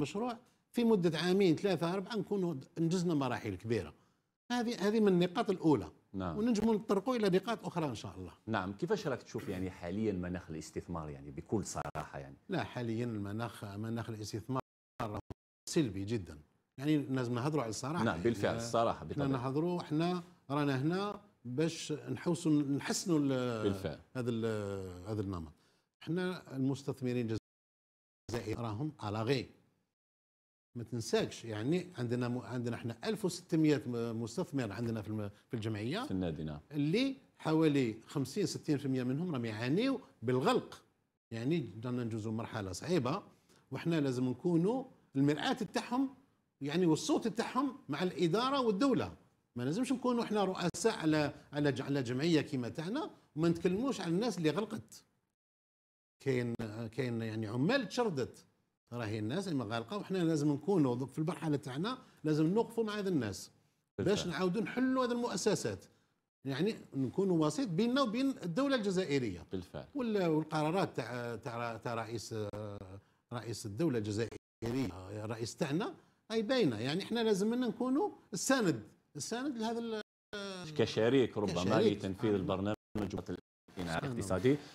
المشروع في مده عامين ثلاثه اربعه نكونوا انجزنا مراحل كبيره هذه هذه من النقاط الاولى نعم. ونجم نطرقوا الى نقاط اخرى ان شاء الله نعم كيفاش راك تشوف يعني حاليا مناخ الاستثمار يعني بكل صراحه يعني لا حاليا المناخ مناخ الاستثمار سلبي جدا يعني لازم نهضروا على الصراحه نعم بالفعل آه، الصراحه بالطبع نهضروا احنا رانا هنا باش نحوسوا نحسنوا بالفعل هذا هذا النمط احنا المستثمرين الجزائريين راهم الاغي ما تنساكش يعني عندنا عندنا احنا 1600 مستثمر عندنا في في الجمعيه في النادي نعم اللي حوالي 50 60% منهم راهم يعانيوا بالغلق يعني رانا نجوزوا مرحله صعيبه وحنا لازم نكونوا المرآة تاعهم يعني والصوت تاعهم مع الاداره والدوله ما لازمش نكونوا احنا رؤساء على على على جمعيه كيما تاعنا وما نتكلموش على الناس اللي غلقت كاين كاين يعني عمال تشردت راهي الناس اللي وحنا لازم نكونوا في المرحله تاعنا لازم نوقفوا مع هذا الناس باش نعاودوا نحلوا هذه المؤسسات يعني نكونوا وسيط بيننا وبين الدوله الجزائريه بالفعل والقرارات تاع تاع تاع رئيس رئيس الدوله الجزائريه الرئيس تاعنا اي باينه يعني احنا لازم نكونوا السند السند لهذا كشريك ربما لتنفيذ آه. البرنامج الاقتصادي